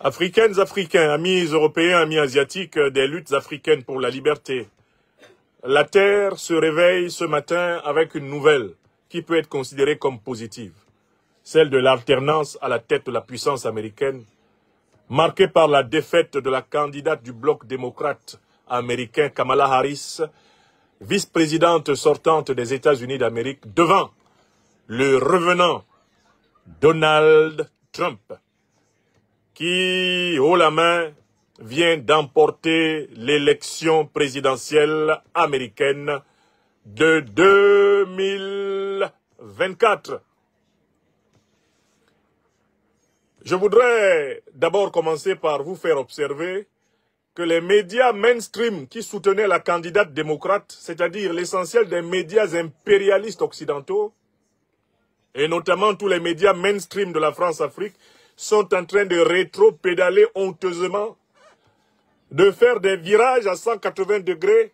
Africaines, Africains, amis européens, amis asiatiques, euh, des luttes africaines pour la liberté. La Terre se réveille ce matin avec une nouvelle qui peut être considérée comme positive, celle de l'alternance à la tête de la puissance américaine, marquée par la défaite de la candidate du bloc démocrate américain Kamala Harris, vice-présidente sortante des États-Unis d'Amérique, devant le revenant Donald Trump qui, haut la main, vient d'emporter l'élection présidentielle américaine de 2024. Je voudrais d'abord commencer par vous faire observer que les médias mainstream qui soutenaient la candidate démocrate, c'est-à-dire l'essentiel des médias impérialistes occidentaux, et notamment tous les médias mainstream de la France-Afrique, sont en train de rétro-pédaler honteusement, de faire des virages à 180 degrés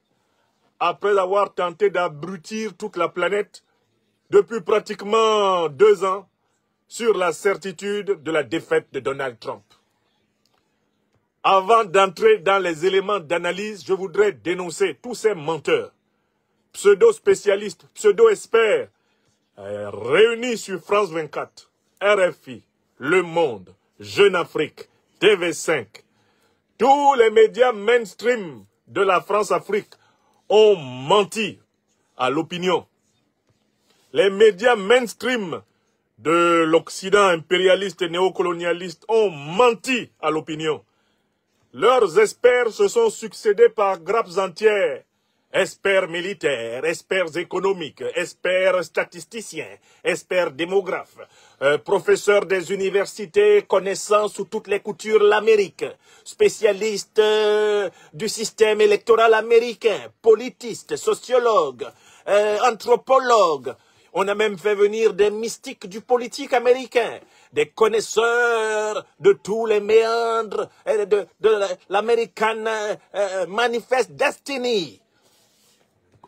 après avoir tenté d'abrutir toute la planète depuis pratiquement deux ans sur la certitude de la défaite de Donald Trump. Avant d'entrer dans les éléments d'analyse, je voudrais dénoncer tous ces menteurs, pseudo-spécialistes, pseudo-experts, euh, réunis sur France 24, RFI, le Monde, Jeune Afrique, TV5, tous les médias mainstream de la France-Afrique ont menti à l'opinion. Les médias mainstream de l'Occident impérialiste et néocolonialiste ont menti à l'opinion. Leurs experts se sont succédés par grappes entières. Experts militaires, experts économiques, experts statisticiens, experts démographes professeur des universités, connaissant sous toutes les coutures l'Amérique, spécialiste euh, du système électoral américain, politiste, sociologue, euh, anthropologue. On a même fait venir des mystiques du politique américain, des connaisseurs de tous les méandres euh, de, de, de l'American Manifest Destiny.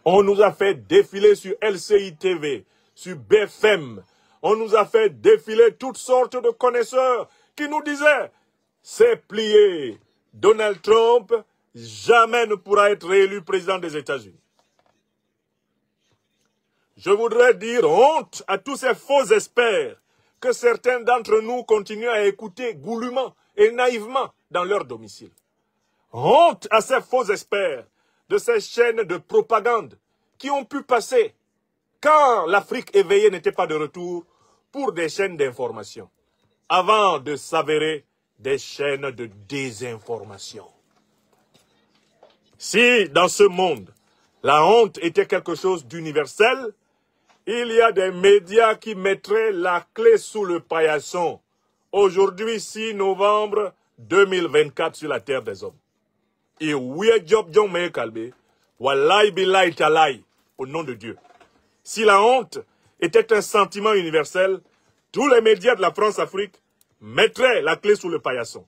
On nous a fait défiler sur LCI TV, sur BFM, on nous a fait défiler toutes sortes de connaisseurs qui nous disaient « C'est plié, Donald Trump jamais ne pourra être réélu président des États-Unis. » Je voudrais dire honte à tous ces faux experts que certains d'entre nous continuent à écouter goulûment et naïvement dans leur domicile. Honte à ces faux experts de ces chaînes de propagande qui ont pu passer quand l'Afrique éveillée n'était pas de retour pour des chaînes d'information, avant de s'avérer des chaînes de désinformation. Si dans ce monde, la honte était quelque chose d'universel, il y a des médias qui mettraient la clé sous le paillasson. Aujourd'hui, 6 novembre 2024 sur la terre des hommes. Et oui, au nom de Dieu. Si la honte était un sentiment universel, tous les médias de la France-Afrique mettraient la clé sous le paillasson.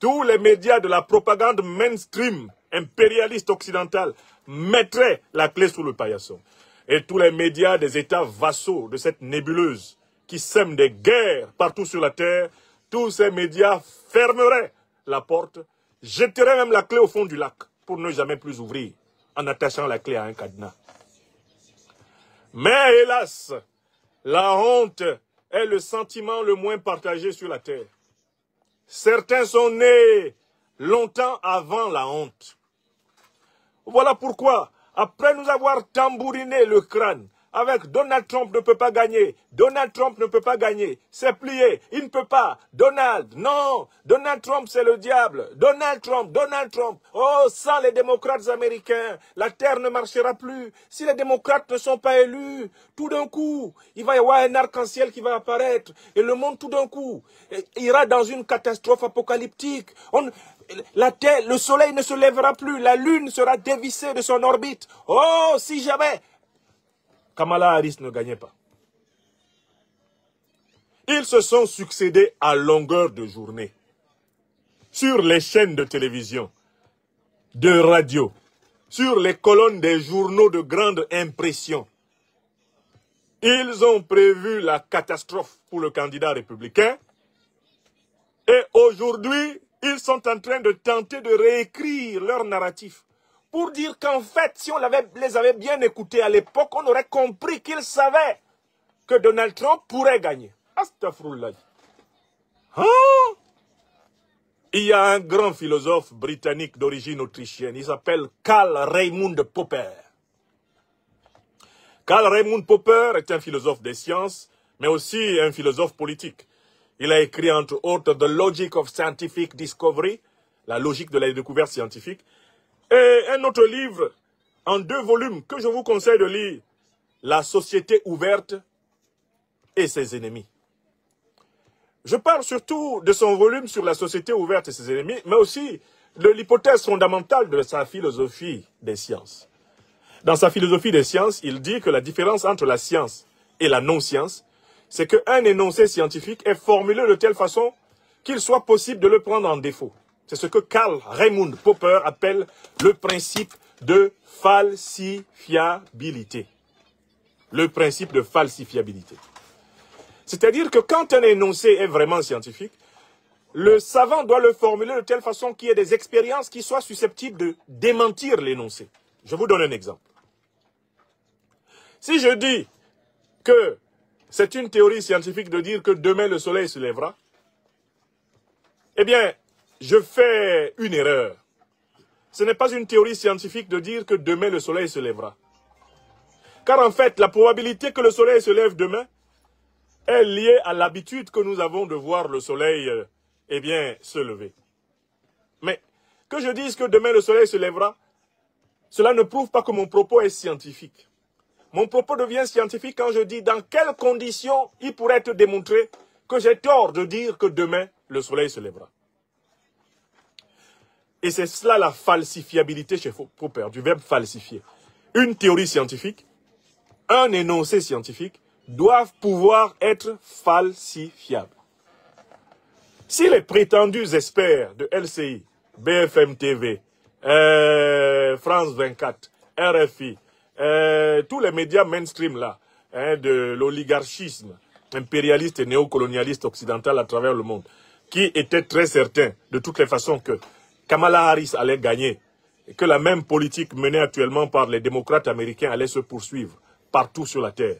Tous les médias de la propagande mainstream impérialiste occidentale mettraient la clé sous le paillasson. Et tous les médias des États vassaux de cette nébuleuse qui sème des guerres partout sur la terre, tous ces médias fermeraient la porte, jetteraient même la clé au fond du lac pour ne jamais plus ouvrir en attachant la clé à un cadenas. Mais hélas, la honte est le sentiment le moins partagé sur la terre. Certains sont nés longtemps avant la honte. Voilà pourquoi, après nous avoir tambouriné le crâne, avec Donald Trump ne peut pas gagner. Donald Trump ne peut pas gagner. C'est plié. Il ne peut pas. Donald, non. Donald Trump, c'est le diable. Donald Trump, Donald Trump. Oh, sans les démocrates américains, la terre ne marchera plus. Si les démocrates ne sont pas élus, tout d'un coup, il va y avoir un arc-en-ciel qui va apparaître. Et le monde, tout d'un coup, eh, ira dans une catastrophe apocalyptique. la terre, le soleil ne se lèvera plus. La lune sera dévissée de son orbite. Oh, si jamais Kamala Harris ne gagnait pas. Ils se sont succédés à longueur de journée sur les chaînes de télévision, de radio, sur les colonnes des journaux de grande impression. Ils ont prévu la catastrophe pour le candidat républicain. Et aujourd'hui, ils sont en train de tenter de réécrire leur narratif pour dire qu'en fait, si on les avait bien écoutés à l'époque, on aurait compris qu'ils savaient que Donald Trump pourrait gagner. Astaghfirullah. Hein? Il y a un grand philosophe britannique d'origine autrichienne, il s'appelle Karl Raymond Popper. Karl Raymond Popper est un philosophe des sciences, mais aussi un philosophe politique. Il a écrit entre autres The Logic of Scientific Discovery, la logique de la découverte scientifique, et un autre livre en deux volumes que je vous conseille de lire, La société ouverte et ses ennemis. Je parle surtout de son volume sur la société ouverte et ses ennemis, mais aussi de l'hypothèse fondamentale de sa philosophie des sciences. Dans sa philosophie des sciences, il dit que la différence entre la science et la non-science, c'est qu'un énoncé scientifique est formulé de telle façon qu'il soit possible de le prendre en défaut. C'est ce que Karl Raymond Popper appelle le principe de falsifiabilité. Le principe de falsifiabilité. C'est-à-dire que quand un énoncé est vraiment scientifique, le savant doit le formuler de telle façon qu'il y ait des expériences qui soient susceptibles de démentir l'énoncé. Je vous donne un exemple. Si je dis que c'est une théorie scientifique de dire que demain le soleil se lèvera, eh bien, je fais une erreur. Ce n'est pas une théorie scientifique de dire que demain le soleil se lèvera. Car en fait, la probabilité que le soleil se lève demain est liée à l'habitude que nous avons de voir le soleil euh, eh bien, se lever. Mais que je dise que demain le soleil se lèvera, cela ne prouve pas que mon propos est scientifique. Mon propos devient scientifique quand je dis dans quelles conditions il pourrait être démontré que j'ai tort de dire que demain le soleil se lèvera. Et c'est cela la falsifiabilité chez Popper, du verbe falsifier. Une théorie scientifique, un énoncé scientifique doivent pouvoir être falsifiables. Si les prétendus experts de LCI, BFM TV, euh, France 24, RFI, euh, tous les médias mainstream là, hein, de l'oligarchisme impérialiste et néocolonialiste occidental à travers le monde, qui étaient très certains de toutes les façons que Kamala Harris allait gagner, et que la même politique menée actuellement par les démocrates américains allait se poursuivre partout sur la Terre,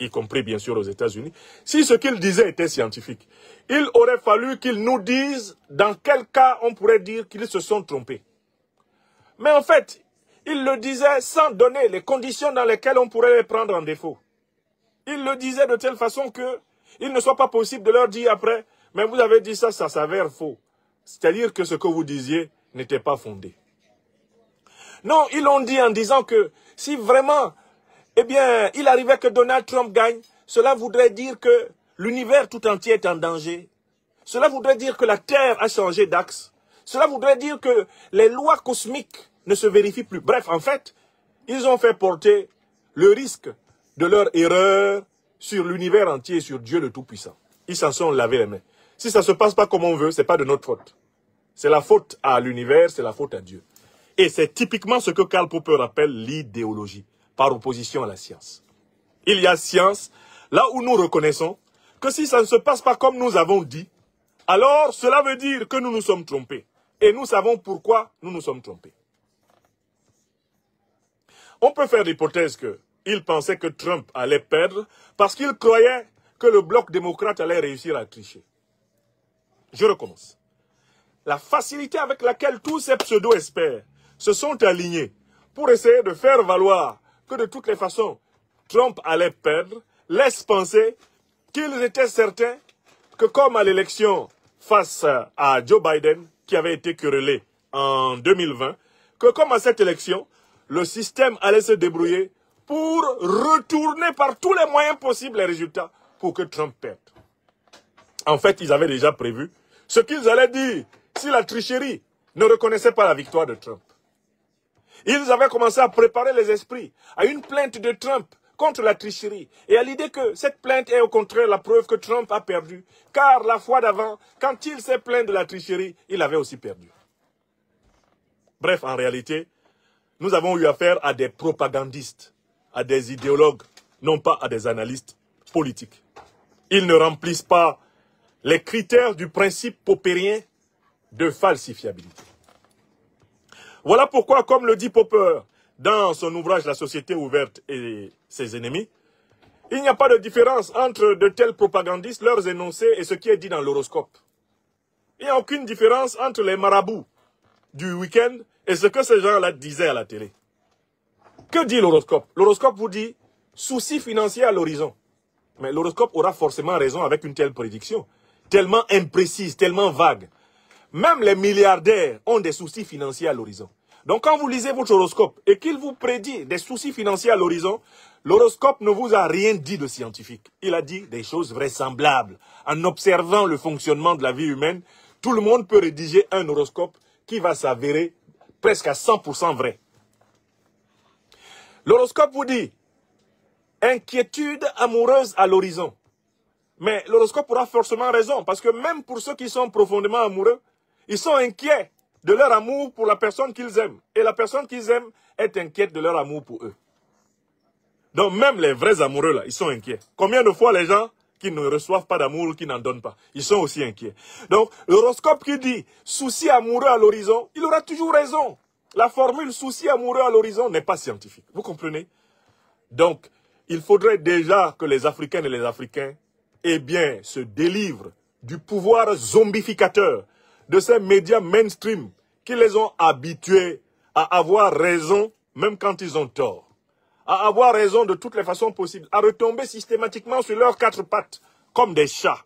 y compris bien sûr aux États-Unis, si ce qu'il disait était scientifique, il aurait fallu qu'ils nous disent dans quel cas on pourrait dire qu'ils se sont trompés. Mais en fait, il le disait sans donner les conditions dans lesquelles on pourrait les prendre en défaut. Il le disait de telle façon que il ne soit pas possible de leur dire après, mais vous avez dit ça, ça s'avère faux. C'est-à-dire que ce que vous disiez n'était pas fondé. Non, ils l'ont dit en disant que si vraiment, eh bien, il arrivait que Donald Trump gagne, cela voudrait dire que l'univers tout entier est en danger. Cela voudrait dire que la Terre a changé d'axe. Cela voudrait dire que les lois cosmiques ne se vérifient plus. Bref, en fait, ils ont fait porter le risque de leur erreur sur l'univers entier, sur Dieu le Tout-Puissant. Ils s'en sont lavés les mains. Si ça ne se passe pas comme on veut, ce n'est pas de notre faute. C'est la faute à l'univers, c'est la faute à Dieu. Et c'est typiquement ce que Karl Popper appelle l'idéologie, par opposition à la science. Il y a science, là où nous reconnaissons que si ça ne se passe pas comme nous avons dit, alors cela veut dire que nous nous sommes trompés. Et nous savons pourquoi nous nous sommes trompés. On peut faire l'hypothèse qu'il pensait que Trump allait perdre parce qu'il croyait que le bloc démocrate allait réussir à tricher. Je recommence. La facilité avec laquelle tous ces pseudo-experts se sont alignés pour essayer de faire valoir que de toutes les façons, Trump allait perdre, laisse penser qu'ils étaient certains que comme à l'élection face à Joe Biden, qui avait été querellé en 2020, que comme à cette élection, le système allait se débrouiller pour retourner par tous les moyens possibles les résultats pour que Trump perde. En fait, ils avaient déjà prévu ce qu'ils allaient dire si la tricherie ne reconnaissait pas la victoire de Trump. Ils avaient commencé à préparer les esprits à une plainte de Trump contre la tricherie et à l'idée que cette plainte est au contraire la preuve que Trump a perdu, car la fois d'avant, quand il s'est plaint de la tricherie, il avait aussi perdu. Bref, en réalité, nous avons eu affaire à des propagandistes, à des idéologues, non pas à des analystes politiques. Ils ne remplissent pas les critères du principe popérien de falsifiabilité. Voilà pourquoi, comme le dit Popper dans son ouvrage La société ouverte et ses ennemis, il n'y a pas de différence entre de tels propagandistes, leurs énoncés et ce qui est dit dans l'horoscope. Il n'y a aucune différence entre les marabouts du week-end et ce que ces gens-là disaient à la télé. Que dit l'horoscope L'horoscope vous dit souci financier à l'horizon. Mais l'horoscope aura forcément raison avec une telle prédiction tellement imprécise, tellement vague. Même les milliardaires ont des soucis financiers à l'horizon. Donc quand vous lisez votre horoscope et qu'il vous prédit des soucis financiers à l'horizon, l'horoscope ne vous a rien dit de scientifique. Il a dit des choses vraisemblables. En observant le fonctionnement de la vie humaine, tout le monde peut rédiger un horoscope qui va s'avérer presque à 100% vrai. L'horoscope vous dit, inquiétude amoureuse à l'horizon. Mais l'horoscope aura forcément raison, parce que même pour ceux qui sont profondément amoureux, ils sont inquiets de leur amour pour la personne qu'ils aiment. Et la personne qu'ils aiment est inquiète de leur amour pour eux. Donc même les vrais amoureux, là, ils sont inquiets. Combien de fois les gens qui ne reçoivent pas d'amour, qui n'en donnent pas, ils sont aussi inquiets. Donc l'horoscope qui dit souci amoureux à l'horizon, il aura toujours raison. La formule souci amoureux à l'horizon n'est pas scientifique. Vous comprenez Donc, il faudrait déjà que les Africaines et les Africains eh bien, se délivrent du pouvoir zombificateur de ces médias mainstream qui les ont habitués à avoir raison même quand ils ont tort, à avoir raison de toutes les façons possibles, à retomber systématiquement sur leurs quatre pattes comme des chats.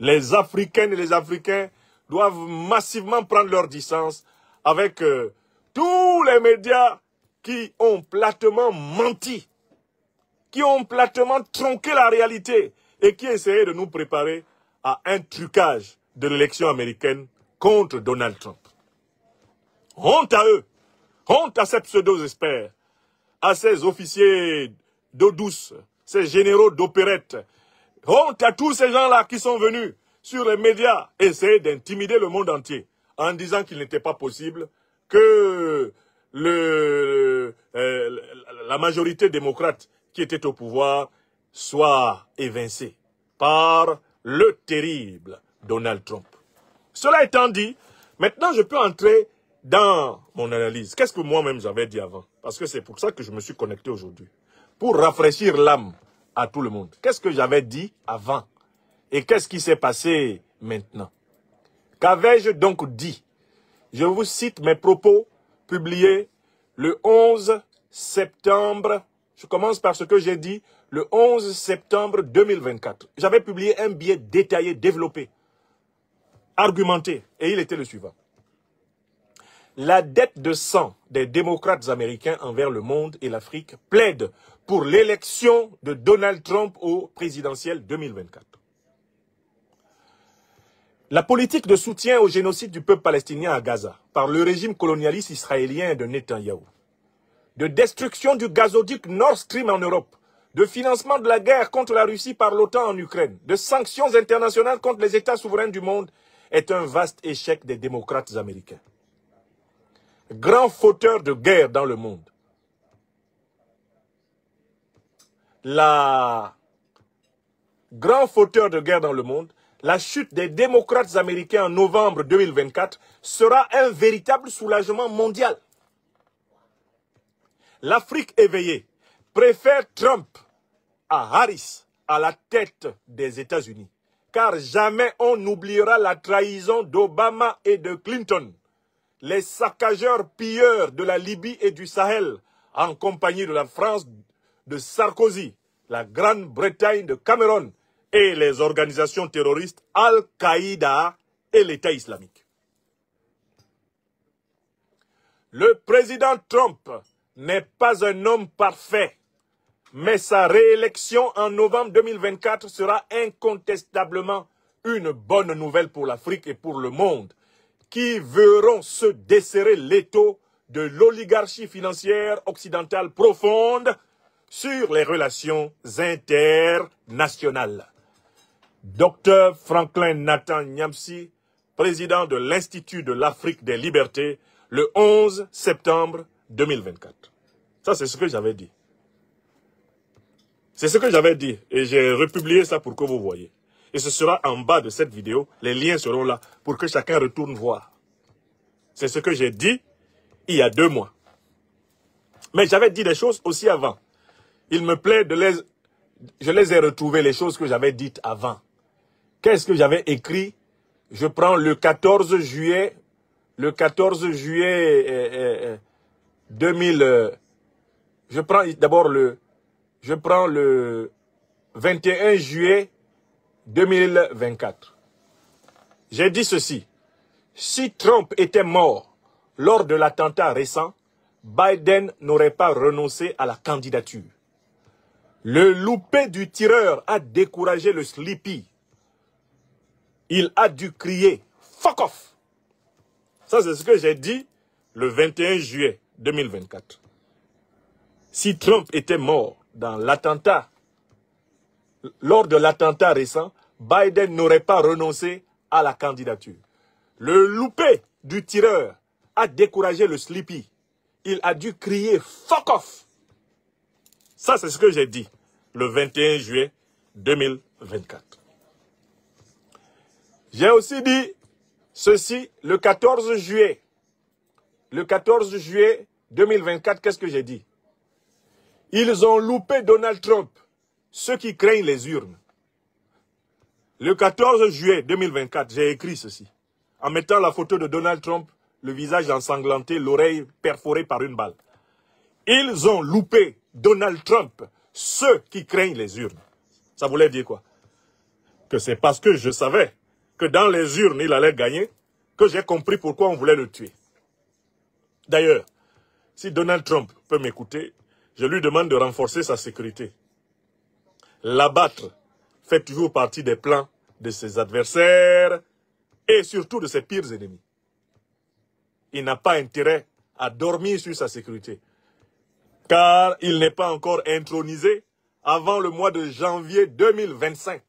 Les Africaines et les Africains doivent massivement prendre leur distance avec euh, tous les médias qui ont platement menti qui ont platement tronqué la réalité et qui essayaient de nous préparer à un trucage de l'élection américaine contre Donald Trump. Honte à eux, honte à ces pseudo-experts, à ces officiers d'eau douce, ces généraux d'opérette, honte à tous ces gens-là qui sont venus sur les médias essayer d'intimider le monde entier en disant qu'il n'était pas possible que euh, la majorité démocrate qui était au pouvoir soit évincé par le terrible Donald Trump. Cela étant dit, maintenant je peux entrer dans mon analyse. Qu'est-ce que moi-même j'avais dit avant Parce que c'est pour ça que je me suis connecté aujourd'hui. Pour rafraîchir l'âme à tout le monde. Qu'est-ce que j'avais dit avant Et qu'est-ce qui s'est passé maintenant Qu'avais-je donc dit Je vous cite mes propos publiés le 11 septembre je commence par ce que j'ai dit le 11 septembre 2024. J'avais publié un billet détaillé, développé, argumenté, et il était le suivant. La dette de sang des démocrates américains envers le monde et l'Afrique plaide pour l'élection de Donald Trump au présidentiel 2024. La politique de soutien au génocide du peuple palestinien à Gaza par le régime colonialiste israélien de Netanyahu de destruction du gazoduc Nord Stream en Europe, de financement de la guerre contre la Russie par l'OTAN en Ukraine, de sanctions internationales contre les États souverains du monde, est un vaste échec des démocrates américains. Grand fauteur de guerre dans le monde. La grand fauteur de guerre dans le monde, la chute des démocrates américains en novembre 2024 sera un véritable soulagement mondial l'Afrique éveillée préfère Trump à Harris à la tête des États-Unis. Car jamais on n'oubliera la trahison d'Obama et de Clinton, les saccageurs pilleurs de la Libye et du Sahel, en compagnie de la France, de Sarkozy, la Grande-Bretagne de Cameron et les organisations terroristes Al-Qaïda et l'État islamique. Le président Trump n'est pas un homme parfait, mais sa réélection en novembre 2024 sera incontestablement une bonne nouvelle pour l'Afrique et pour le monde, qui verront se desserrer l'étau de l'oligarchie financière occidentale profonde sur les relations internationales. Docteur Franklin Nathan Nyamsi, président de l'Institut de l'Afrique des libertés, le 11 septembre 2024. Ça, c'est ce que j'avais dit. C'est ce que j'avais dit et j'ai republié ça pour que vous voyez. Et ce sera en bas de cette vidéo. Les liens seront là pour que chacun retourne voir. C'est ce que j'ai dit il y a deux mois. Mais j'avais dit des choses aussi avant. Il me plaît de les... Je les ai retrouvés les choses que j'avais dites avant. Qu'est-ce que j'avais écrit Je prends le 14 juillet, le 14 juillet euh, euh, euh, 2000, euh, je prends d'abord le, je prends le 21 juillet 2024. J'ai dit ceci. Si Trump était mort lors de l'attentat récent, Biden n'aurait pas renoncé à la candidature. Le loupé du tireur a découragé le sleepy. Il a dû crier « fuck off ». Ça, c'est ce que j'ai dit le 21 juillet. 2024. Si Trump était mort dans l'attentat, lors de l'attentat récent, Biden n'aurait pas renoncé à la candidature. Le loupé du tireur a découragé le sleepy. Il a dû crier « fuck off ». Ça, c'est ce que j'ai dit le 21 juillet 2024. J'ai aussi dit ceci le 14 juillet le 14 juillet 2024, qu'est-ce que j'ai dit Ils ont loupé Donald Trump, ceux qui craignent les urnes. Le 14 juillet 2024, j'ai écrit ceci, en mettant la photo de Donald Trump, le visage ensanglanté, l'oreille perforée par une balle. Ils ont loupé Donald Trump, ceux qui craignent les urnes. Ça voulait dire quoi Que c'est parce que je savais que dans les urnes, il allait gagner, que j'ai compris pourquoi on voulait le tuer. D'ailleurs, si Donald Trump peut m'écouter, je lui demande de renforcer sa sécurité. L'abattre fait toujours partie des plans de ses adversaires et surtout de ses pires ennemis. Il n'a pas intérêt à dormir sur sa sécurité, car il n'est pas encore intronisé avant le mois de janvier 2025.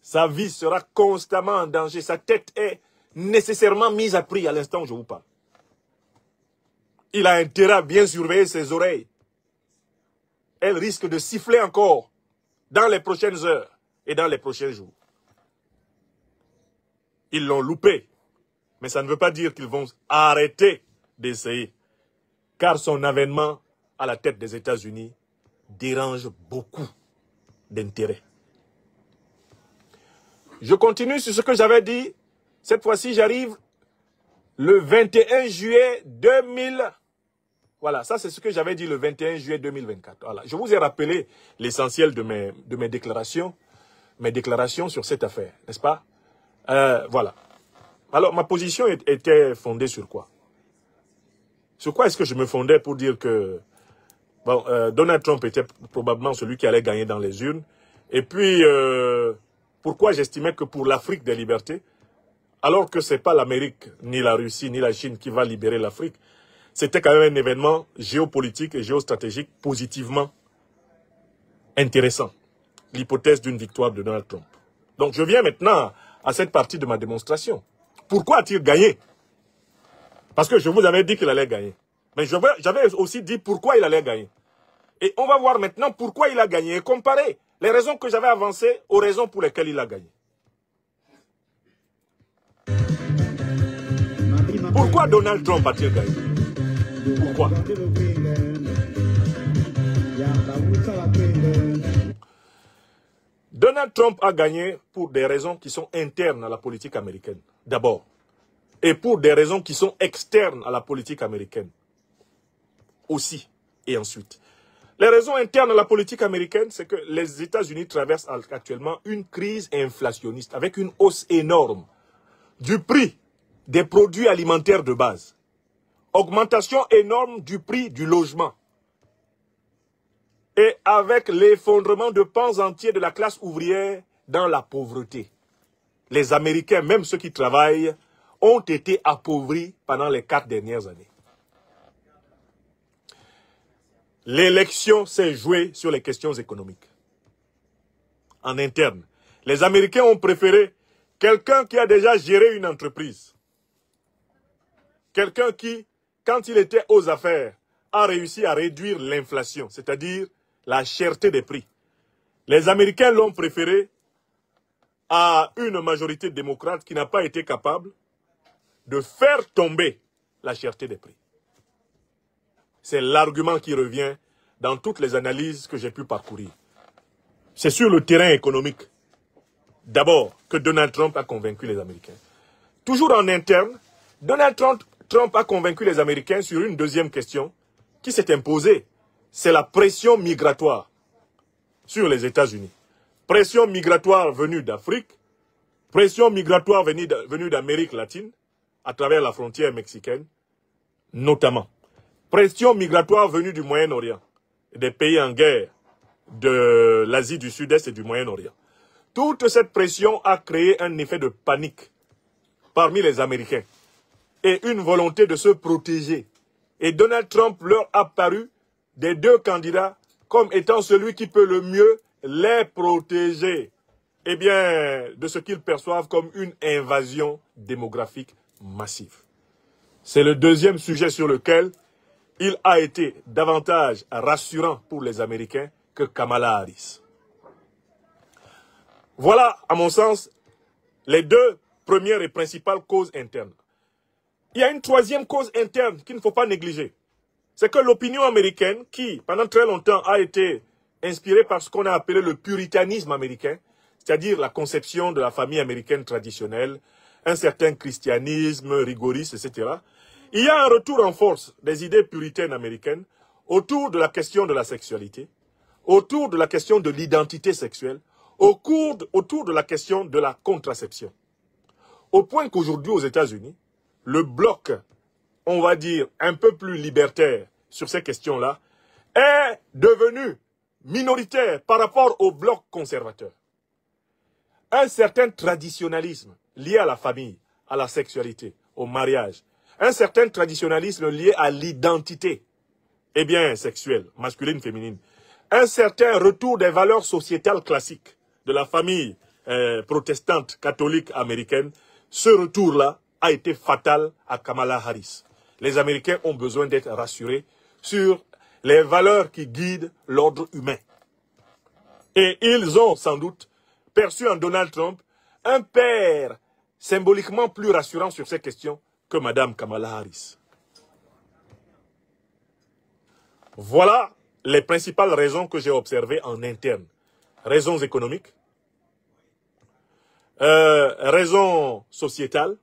Sa vie sera constamment en danger, sa tête est nécessairement mise à prix à l'instant où je vous parle il a intérêt à bien surveiller ses oreilles. Elle risque de siffler encore dans les prochaines heures et dans les prochains jours. Ils l'ont loupé. Mais ça ne veut pas dire qu'ils vont arrêter d'essayer. Car son avènement à la tête des États-Unis dérange beaucoup d'intérêts. Je continue sur ce que j'avais dit. Cette fois-ci, j'arrive le 21 juillet 2020. Voilà, ça c'est ce que j'avais dit le 21 juillet 2024. Voilà, je vous ai rappelé l'essentiel de mes, de mes déclarations, mes déclarations sur cette affaire, n'est-ce pas euh, Voilà. Alors, ma position était fondée sur quoi Sur quoi est-ce que je me fondais pour dire que euh, Donald Trump était probablement celui qui allait gagner dans les urnes Et puis, euh, pourquoi j'estimais que pour l'Afrique des libertés, alors que ce n'est pas l'Amérique, ni la Russie, ni la Chine qui va libérer l'Afrique, c'était quand même un événement géopolitique et géostratégique positivement intéressant. L'hypothèse d'une victoire de Donald Trump. Donc je viens maintenant à cette partie de ma démonstration. Pourquoi a-t-il gagné Parce que je vous avais dit qu'il allait gagner. Mais j'avais aussi dit pourquoi il allait gagner. Et on va voir maintenant pourquoi il a gagné et comparer les raisons que j'avais avancées aux raisons pour lesquelles il a gagné. Pourquoi Donald Trump a-t-il gagné pourquoi Donald Trump a gagné pour des raisons qui sont internes à la politique américaine, d'abord, et pour des raisons qui sont externes à la politique américaine, aussi, et ensuite. Les raisons internes à la politique américaine, c'est que les États-Unis traversent actuellement une crise inflationniste avec une hausse énorme du prix des produits alimentaires de base. Augmentation énorme du prix du logement. Et avec l'effondrement de pans entiers de la classe ouvrière dans la pauvreté. Les Américains, même ceux qui travaillent, ont été appauvris pendant les quatre dernières années. L'élection s'est jouée sur les questions économiques. En interne, les Américains ont préféré quelqu'un qui a déjà géré une entreprise. Quelqu'un qui quand il était aux affaires, a réussi à réduire l'inflation, c'est-à-dire la cherté des prix. Les Américains l'ont préféré à une majorité démocrate qui n'a pas été capable de faire tomber la cherté des prix. C'est l'argument qui revient dans toutes les analyses que j'ai pu parcourir. C'est sur le terrain économique, d'abord, que Donald Trump a convaincu les Américains. Toujours en interne, Donald Trump Trump a convaincu les Américains sur une deuxième question qui s'est imposée. C'est la pression migratoire sur les États-Unis. Pression migratoire venue d'Afrique, pression migratoire venue d'Amérique latine, à travers la frontière mexicaine, notamment. Pression migratoire venue du Moyen-Orient, des pays en guerre, de l'Asie du Sud-Est et du Moyen-Orient. Toute cette pression a créé un effet de panique parmi les Américains et une volonté de se protéger. Et Donald Trump leur a paru, des deux candidats, comme étant celui qui peut le mieux les protéger. Eh bien, de ce qu'ils perçoivent comme une invasion démographique massive. C'est le deuxième sujet sur lequel il a été davantage rassurant pour les Américains que Kamala Harris. Voilà, à mon sens, les deux premières et principales causes internes. Il y a une troisième cause interne qu'il ne faut pas négliger. C'est que l'opinion américaine, qui pendant très longtemps a été inspirée par ce qu'on a appelé le puritanisme américain, c'est-à-dire la conception de la famille américaine traditionnelle, un certain christianisme rigoriste, etc., il y a un retour en force des idées puritaines américaines autour de la question de la sexualité, autour de la question de l'identité sexuelle, autour de la question de la contraception. Au point qu'aujourd'hui, aux États-Unis, le bloc, on va dire, un peu plus libertaire sur ces questions-là, est devenu minoritaire par rapport au bloc conservateur. Un certain traditionnalisme lié à la famille, à la sexualité, au mariage, un certain traditionnalisme lié à l'identité, eh bien, sexuelle, masculine, féminine, un certain retour des valeurs sociétales classiques de la famille euh, protestante catholique américaine, ce retour-là a été fatal à Kamala Harris. Les Américains ont besoin d'être rassurés sur les valeurs qui guident l'ordre humain. Et ils ont sans doute perçu en Donald Trump un père symboliquement plus rassurant sur ces questions que Mme Kamala Harris. Voilà les principales raisons que j'ai observées en interne. Raisons économiques, euh, raisons sociétales,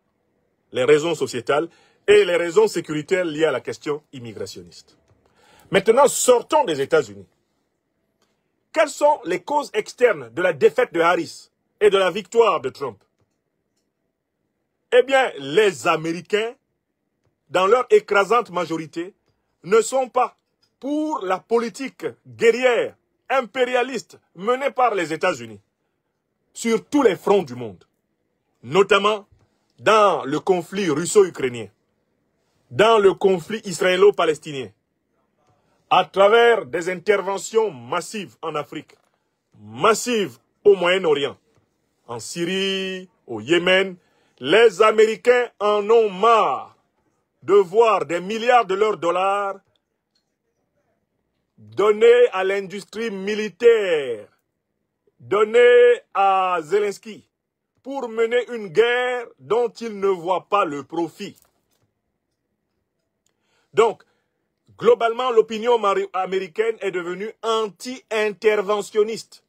les raisons sociétales et les raisons sécuritaires liées à la question immigrationniste. Maintenant, sortons des États-Unis. Quelles sont les causes externes de la défaite de Harris et de la victoire de Trump Eh bien, les Américains, dans leur écrasante majorité, ne sont pas pour la politique guerrière, impérialiste, menée par les États-Unis, sur tous les fronts du monde, notamment dans le conflit russo-ukrainien, dans le conflit israélo-palestinien, à travers des interventions massives en Afrique, massives au Moyen-Orient, en Syrie, au Yémen, les Américains en ont marre de voir des milliards de leurs dollars donnés à l'industrie militaire, donnés à Zelensky, pour mener une guerre dont ils ne voient pas le profit. Donc, globalement, l'opinion américaine est devenue anti-interventionniste,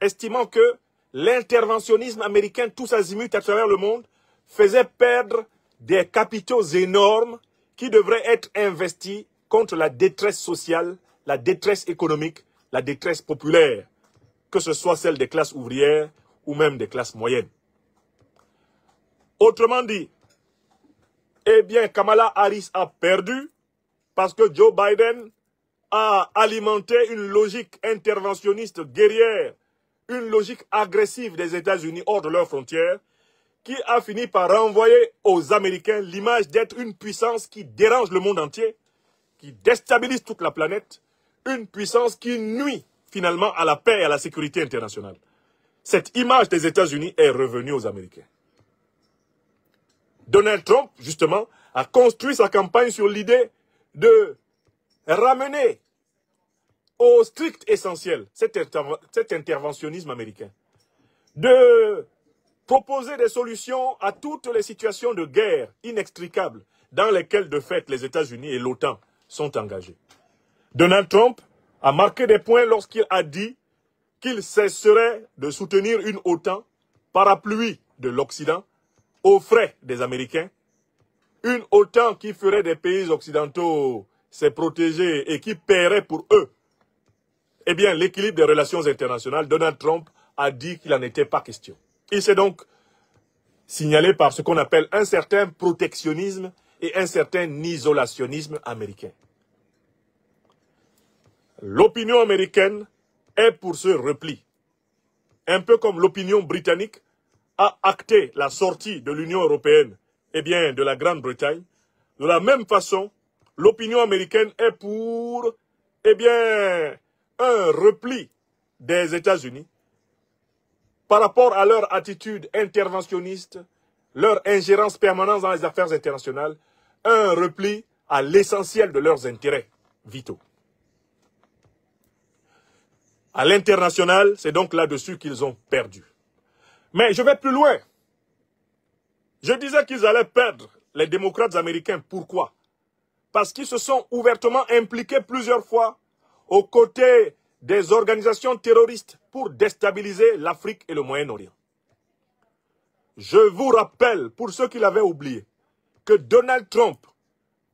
estimant que l'interventionnisme américain tous azimuts à travers le monde faisait perdre des capitaux énormes qui devraient être investis contre la détresse sociale, la détresse économique, la détresse populaire, que ce soit celle des classes ouvrières ou même des classes moyennes. Autrement dit, eh bien, Kamala Harris a perdu parce que Joe Biden a alimenté une logique interventionniste guerrière, une logique agressive des États-Unis hors de leurs frontières, qui a fini par renvoyer aux Américains l'image d'être une puissance qui dérange le monde entier, qui déstabilise toute la planète, une puissance qui nuit finalement à la paix et à la sécurité internationale. Cette image des États-Unis est revenue aux Américains. Donald Trump, justement, a construit sa campagne sur l'idée de ramener au strict essentiel cet, interventionnisme américain. De proposer des solutions à toutes les situations de guerre inextricables dans lesquelles, de fait, les États-Unis et l'OTAN sont engagés. Donald Trump a marqué des points lorsqu'il a dit qu'il cesserait de soutenir une OTAN parapluie de l'Occident au frais des Américains, une autant qui ferait des pays occidentaux se protéger et qui paierait pour eux, eh bien, l'équilibre des relations internationales, Donald Trump a dit qu'il n'en était pas question. Il s'est donc signalé par ce qu'on appelle un certain protectionnisme et un certain isolationnisme américain. L'opinion américaine est pour ce repli, un peu comme l'opinion britannique a acté la sortie de l'Union européenne, et bien, de la Grande-Bretagne, de la même façon, l'opinion américaine est pour, eh bien, un repli des États-Unis par rapport à leur attitude interventionniste, leur ingérence permanente dans les affaires internationales, un repli à l'essentiel de leurs intérêts vitaux. À l'international, c'est donc là-dessus qu'ils ont perdu. Mais je vais plus loin. Je disais qu'ils allaient perdre les démocrates américains. Pourquoi Parce qu'ils se sont ouvertement impliqués plusieurs fois aux côtés des organisations terroristes pour déstabiliser l'Afrique et le Moyen-Orient. Je vous rappelle, pour ceux qui l'avaient oublié, que Donald Trump,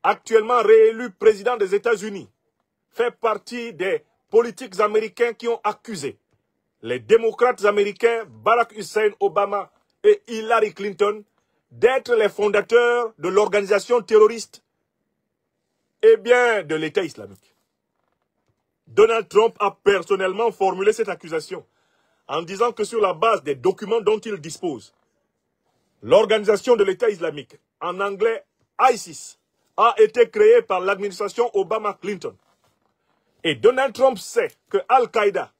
actuellement réélu président des États-Unis, fait partie des politiques américains qui ont accusé les démocrates américains Barack Hussein Obama et Hillary Clinton d'être les fondateurs de l'organisation terroriste et bien de l'État islamique. Donald Trump a personnellement formulé cette accusation en disant que sur la base des documents dont il dispose, l'organisation de l'État islamique, en anglais ISIS, a été créée par l'administration Obama-Clinton. Et Donald Trump sait que Al-Qaïda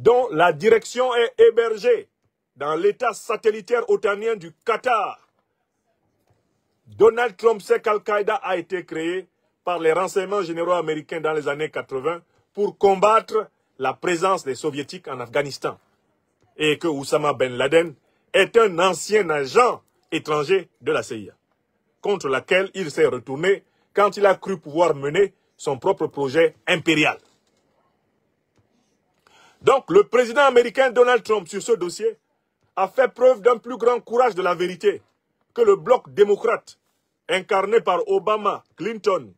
dont la direction est hébergée dans l'État satellitaire otanien du Qatar. Donald Trump sait qu'Al-Qaïda a été créé par les renseignements généraux américains dans les années 80 pour combattre la présence des soviétiques en Afghanistan et que Oussama Ben Laden est un ancien agent étranger de la CIA, contre laquelle il s'est retourné quand il a cru pouvoir mener son propre projet impérial. Donc le président américain Donald Trump sur ce dossier a fait preuve d'un plus grand courage de la vérité que le bloc démocrate incarné par Obama, Clinton,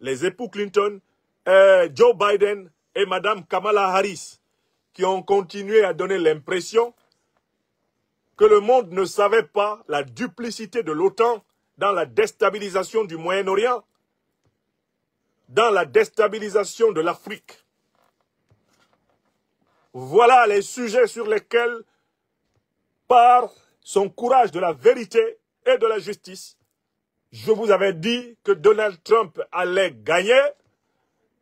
les époux Clinton, euh, Joe Biden et Madame Kamala Harris, qui ont continué à donner l'impression que le monde ne savait pas la duplicité de l'OTAN dans la déstabilisation du Moyen-Orient, dans la déstabilisation de l'Afrique. Voilà les sujets sur lesquels, par son courage de la vérité et de la justice, je vous avais dit que Donald Trump allait gagner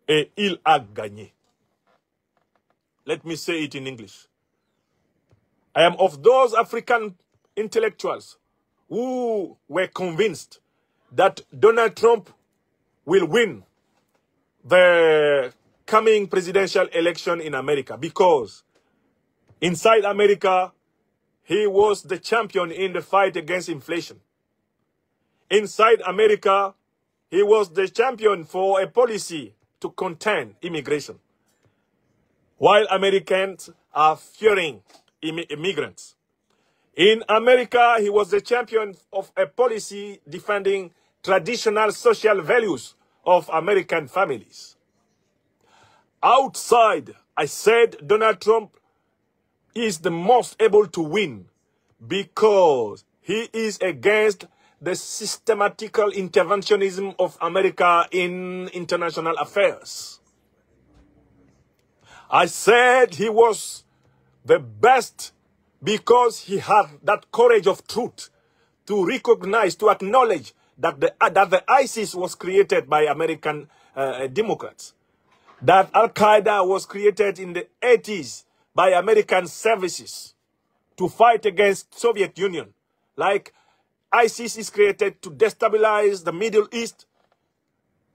et il a gagné. Let me say it in English. I am of those African intellectuals who were convinced that Donald Trump will win the coming presidential election in America because inside America, he was the champion in the fight against inflation. Inside America, he was the champion for a policy to contain immigration. While Americans are fearing immigrants. In America, he was the champion of a policy defending traditional social values of American families. Outside, I said Donald Trump is the most able to win because he is against the systematical interventionism of America in international affairs. I said he was the best because he had that courage of truth to recognize, to acknowledge that the, that the ISIS was created by American uh, Democrats that Al Qaeda was created in the 80s by American services to fight against Soviet Union. Like ISIS is created to destabilize the Middle East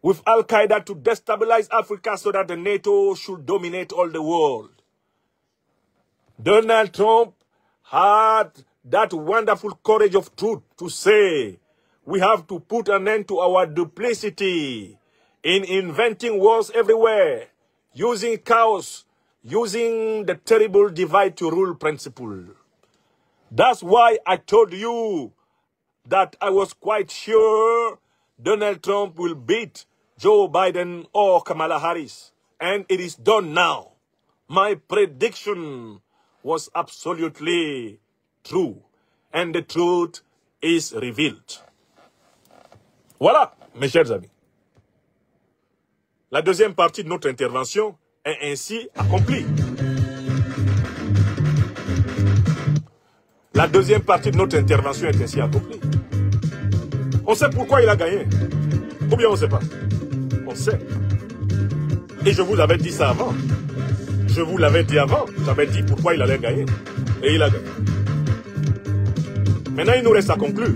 with Al Qaeda to destabilize Africa so that the NATO should dominate all the world. Donald Trump had that wonderful courage of truth to say, we have to put an end to our duplicity in inventing wars everywhere, using chaos, using the terrible divide to rule principle. That's why I told you that I was quite sure Donald Trump will beat Joe Biden or Kamala Harris. And it is done now. My prediction was absolutely true. And the truth is revealed. Voilà, mes chers amis. La deuxième partie de notre intervention est ainsi accomplie. La deuxième partie de notre intervention est ainsi accomplie. On sait pourquoi il a gagné. Ou bien on ne sait pas. On sait. Et je vous avais dit ça avant. Je vous l'avais dit avant. J'avais dit pourquoi il allait gagner. Et il a gagné. Maintenant, il nous reste à conclure.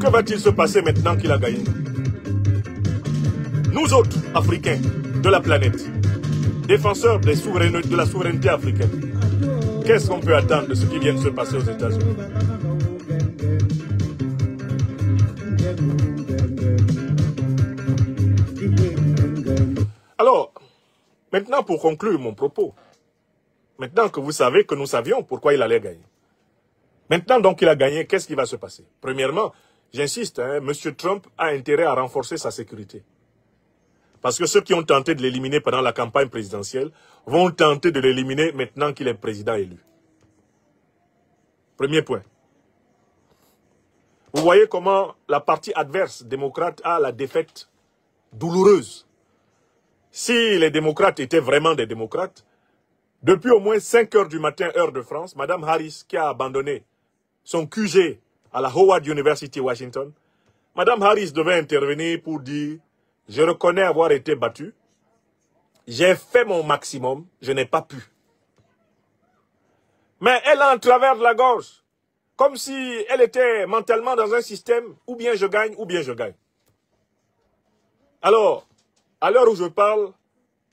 Que va-t-il se passer maintenant qu'il a gagné nous autres, Africains de la planète, défenseurs de la souveraineté africaine, qu'est-ce qu'on peut attendre de ce qui vient de se passer aux États-Unis Alors, maintenant pour conclure mon propos, maintenant que vous savez que nous savions pourquoi il allait gagner, maintenant donc il a gagné, qu'est-ce qui va se passer Premièrement, j'insiste, hein, M. Trump a intérêt à renforcer sa sécurité. Parce que ceux qui ont tenté de l'éliminer pendant la campagne présidentielle vont tenter de l'éliminer maintenant qu'il est président élu. Premier point. Vous voyez comment la partie adverse démocrate a la défaite douloureuse. Si les démocrates étaient vraiment des démocrates, depuis au moins 5 heures du matin, heure de France, Madame Harris, qui a abandonné son QG à la Howard University, Washington, Madame Harris devait intervenir pour dire je reconnais avoir été battu. J'ai fait mon maximum. Je n'ai pas pu. Mais elle a en travers de la gorge. Comme si elle était mentalement dans un système ou bien je gagne ou bien je gagne. Alors, à l'heure où je parle,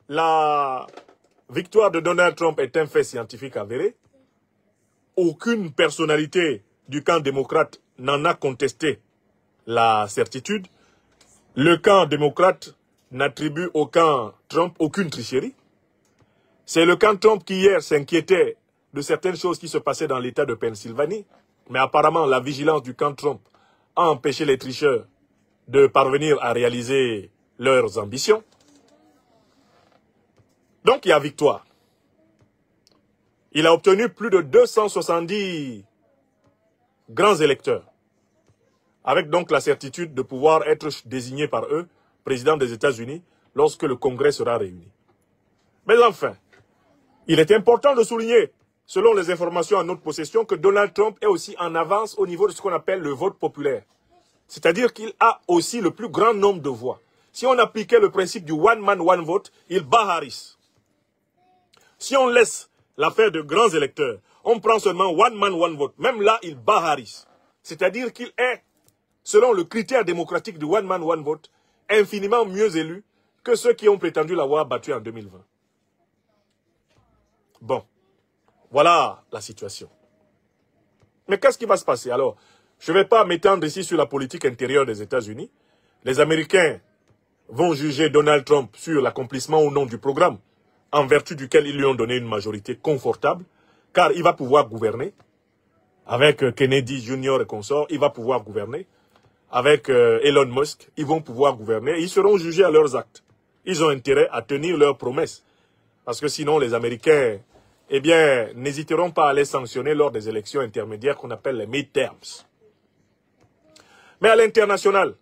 la victoire de Donald Trump est un fait scientifique avéré. Aucune personnalité du camp démocrate n'en a contesté la certitude. Le camp démocrate n'attribue au camp Trump aucune tricherie. C'est le camp Trump qui hier s'inquiétait de certaines choses qui se passaient dans l'État de Pennsylvanie. Mais apparemment, la vigilance du camp Trump a empêché les tricheurs de parvenir à réaliser leurs ambitions. Donc, il y a victoire. Il a obtenu plus de 270 grands électeurs avec donc la certitude de pouvoir être désigné par eux président des États-Unis lorsque le Congrès sera réuni. Mais enfin, il est important de souligner, selon les informations à notre possession, que Donald Trump est aussi en avance au niveau de ce qu'on appelle le vote populaire. C'est-à-dire qu'il a aussi le plus grand nombre de voix. Si on appliquait le principe du one man, one vote, il bat Si on laisse l'affaire de grands électeurs, on prend seulement one man, one vote. Même là, il bat C'est-à-dire qu'il est selon le critère démocratique du one man, one vote, infiniment mieux élu que ceux qui ont prétendu l'avoir battu en 2020. Bon, voilà la situation. Mais qu'est-ce qui va se passer Alors, je ne vais pas m'étendre ici sur la politique intérieure des États-Unis. Les Américains vont juger Donald Trump sur l'accomplissement ou non du programme, en vertu duquel ils lui ont donné une majorité confortable, car il va pouvoir gouverner. Avec Kennedy Jr. et consorts, il va pouvoir gouverner avec euh, Elon Musk, ils vont pouvoir gouverner. Ils seront jugés à leurs actes. Ils ont intérêt à tenir leurs promesses. Parce que sinon, les Américains, eh bien, n'hésiteront pas à les sanctionner lors des élections intermédiaires qu'on appelle les midterms. Mais à l'international,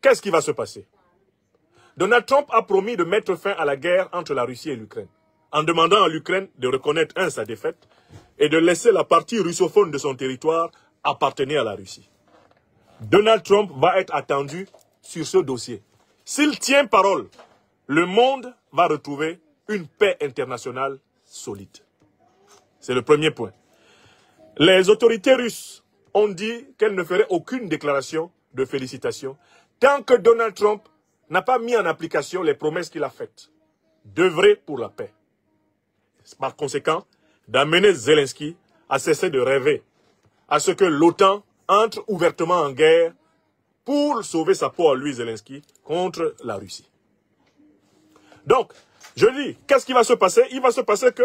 qu'est-ce qui va se passer Donald Trump a promis de mettre fin à la guerre entre la Russie et l'Ukraine, en demandant à l'Ukraine de reconnaître, un, sa défaite, et de laisser la partie russophone de son territoire appartenir à la Russie. Donald Trump va être attendu sur ce dossier. S'il tient parole, le monde va retrouver une paix internationale solide. C'est le premier point. Les autorités russes ont dit qu'elles ne feraient aucune déclaration de félicitations tant que Donald Trump n'a pas mis en application les promesses qu'il a faites. D'œuvrer pour la paix. Par conséquent, d'amener Zelensky à cesser de rêver à ce que l'OTAN entre ouvertement en guerre pour sauver sa peau à lui, Zelensky, contre la Russie. Donc, je dis, qu'est-ce qui va se passer Il va se passer que,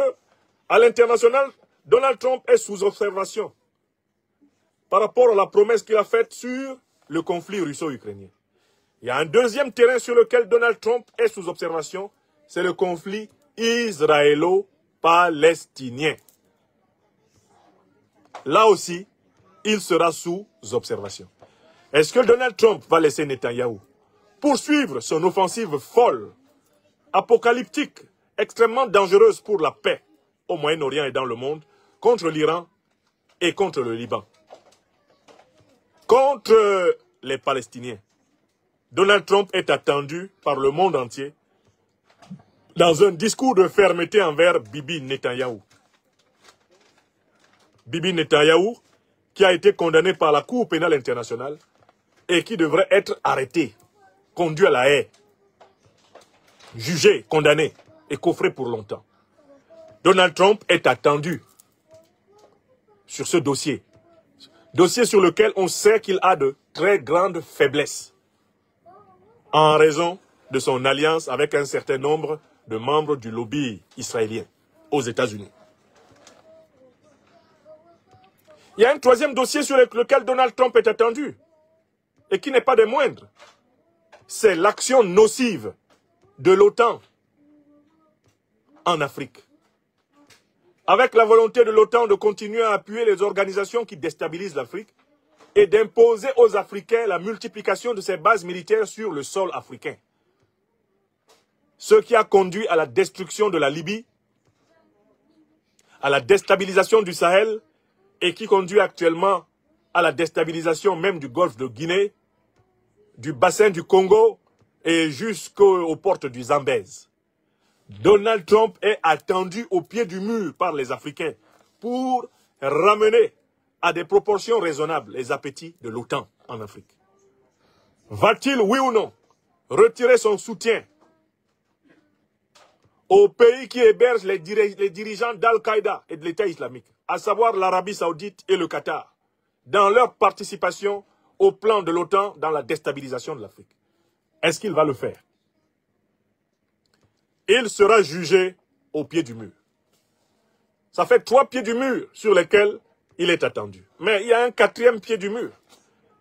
à l'international, Donald Trump est sous observation par rapport à la promesse qu'il a faite sur le conflit russo-ukrainien. Il y a un deuxième terrain sur lequel Donald Trump est sous observation, c'est le conflit israélo-palestinien. Là aussi, il sera sous observation. Est-ce que Donald Trump va laisser Netanyahou poursuivre son offensive folle, apocalyptique, extrêmement dangereuse pour la paix au Moyen-Orient et dans le monde, contre l'Iran et contre le Liban, contre les Palestiniens Donald Trump est attendu par le monde entier dans un discours de fermeté envers Bibi Netanyahou. Bibi Netanyahou qui a été condamné par la Cour pénale internationale et qui devrait être arrêté, conduit à la haie, jugé, condamné et coffré pour longtemps. Donald Trump est attendu sur ce dossier. Dossier sur lequel on sait qu'il a de très grandes faiblesses en raison de son alliance avec un certain nombre de membres du lobby israélien aux États-Unis. Il y a un troisième dossier sur lequel Donald Trump est attendu et qui n'est pas des moindres. C'est l'action nocive de l'OTAN en Afrique. Avec la volonté de l'OTAN de continuer à appuyer les organisations qui déstabilisent l'Afrique et d'imposer aux Africains la multiplication de ses bases militaires sur le sol africain. Ce qui a conduit à la destruction de la Libye, à la déstabilisation du Sahel, et qui conduit actuellement à la déstabilisation même du golfe de Guinée, du bassin du Congo et jusqu'aux portes du Zambèze. Donald Trump est attendu au pied du mur par les Africains pour ramener à des proportions raisonnables les appétits de l'OTAN en Afrique. Va-t-il, oui ou non, retirer son soutien au pays qui héberge les, dirigeants d'Al-Qaïda et de l'État islamique à savoir l'Arabie saoudite et le Qatar, dans leur participation au plan de l'OTAN dans la déstabilisation de l'Afrique. Est-ce qu'il va le faire Il sera jugé au pied du mur. Ça fait trois pieds du mur sur lesquels il est attendu. Mais il y a un quatrième pied du mur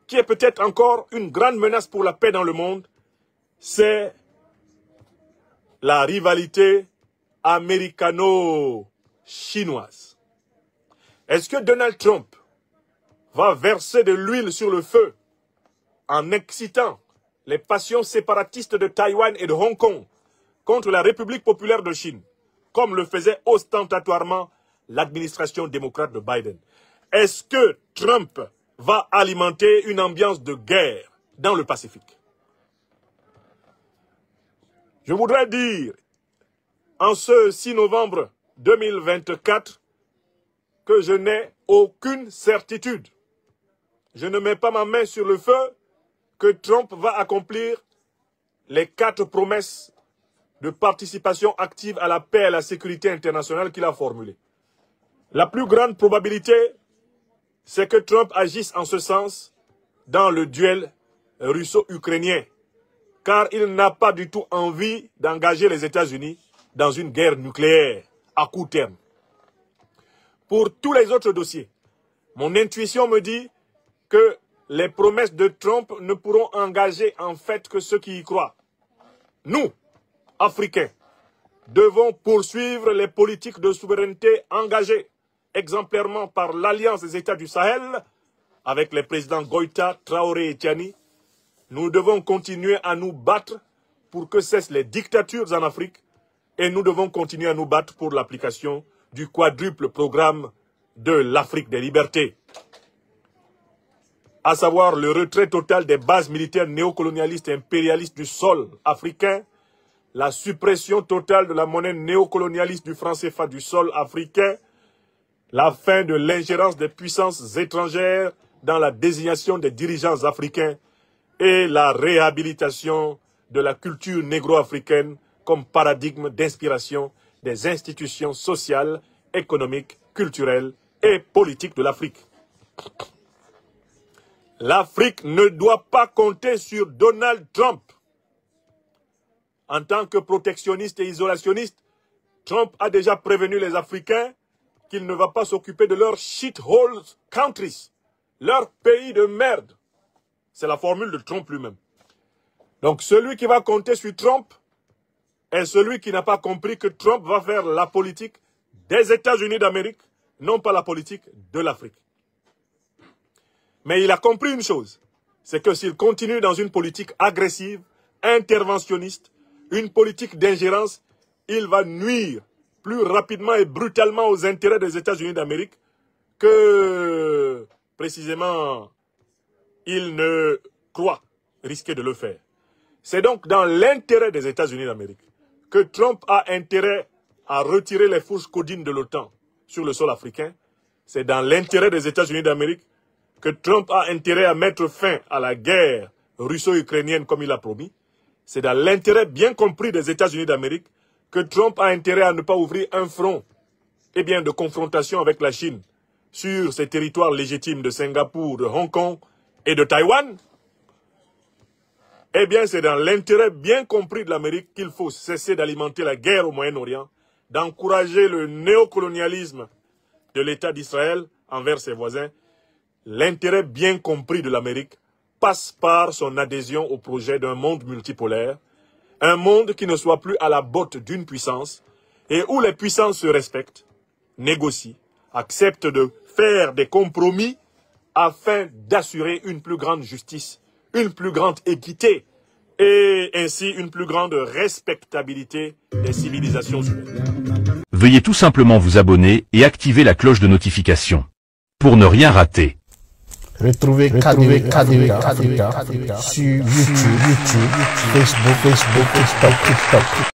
qui est peut-être encore une grande menace pour la paix dans le monde, c'est la rivalité américano-chinoise. Est-ce que Donald Trump va verser de l'huile sur le feu en excitant les passions séparatistes de Taïwan et de Hong Kong contre la République populaire de Chine, comme le faisait ostentatoirement l'administration démocrate de Biden. Est-ce que Trump va alimenter une ambiance de guerre dans le Pacifique Je voudrais dire, en ce 6 novembre 2024, que je n'ai aucune certitude. Je ne mets pas ma main sur le feu que Trump va accomplir les quatre promesses de participation active à la paix et à la sécurité internationale qu'il a formulées. La plus grande probabilité, c'est que Trump agisse en ce sens dans le duel russo-ukrainien, car il n'a pas du tout envie d'engager les États-Unis dans une guerre nucléaire à court terme pour tous les autres dossiers. Mon intuition me dit que les promesses de Trump ne pourront engager en fait que ceux qui y croient. Nous, Africains, devons poursuivre les politiques de souveraineté engagées exemplairement par l'Alliance des États du Sahel avec les présidents Goïta, Traoré et Tiani. Nous devons continuer à nous battre pour que cessent les dictatures en Afrique et nous devons continuer à nous battre pour l'application du quadruple programme de l'Afrique des libertés, à savoir le retrait total des bases militaires néocolonialistes et impérialistes du sol africain, la suppression totale de la monnaie néocolonialiste du franc CFA du sol africain, la fin de l'ingérence des puissances étrangères dans la désignation des dirigeants africains et la réhabilitation de la culture négro-africaine comme paradigme d'inspiration des institutions sociales, économiques, culturelles et politiques de l'Afrique. L'Afrique ne doit pas compter sur Donald Trump. En tant que protectionniste et isolationniste, Trump a déjà prévenu les Africains qu'il ne va pas s'occuper de leurs shithole countries, leurs pays de merde. C'est la formule de Trump lui-même. Donc celui qui va compter sur Trump est celui qui n'a pas compris que Trump va faire la politique des États-Unis d'Amérique, non pas la politique de l'Afrique. Mais il a compris une chose, c'est que s'il continue dans une politique agressive, interventionniste, une politique d'ingérence, il va nuire plus rapidement et brutalement aux intérêts des États-Unis d'Amérique que précisément il ne croit risquer de le faire. C'est donc dans l'intérêt des États-Unis d'Amérique que Trump a intérêt à retirer les forces codines de l'OTAN sur le sol africain, c'est dans l'intérêt des États-Unis d'Amérique que Trump a intérêt à mettre fin à la guerre russo-ukrainienne comme il l'a promis. C'est dans l'intérêt bien compris des États-Unis d'Amérique que Trump a intérêt à ne pas ouvrir un front eh bien, de confrontation avec la Chine sur ses territoires légitimes de Singapour, de Hong Kong et de Taïwan. Eh bien, c'est dans l'intérêt bien compris de l'Amérique qu'il faut cesser d'alimenter la guerre au Moyen-Orient, d'encourager le néocolonialisme de l'État d'Israël envers ses voisins. L'intérêt bien compris de l'Amérique passe par son adhésion au projet d'un monde multipolaire, un monde qui ne soit plus à la botte d'une puissance et où les puissances se respectent, négocient, acceptent de faire des compromis afin d'assurer une plus grande justice une plus grande équité et ainsi une plus grande respectabilité des civilisations humaines. Veuillez tout simplement vous abonner et activer la cloche de notification pour ne rien rater. Retrouvez sur Facebook,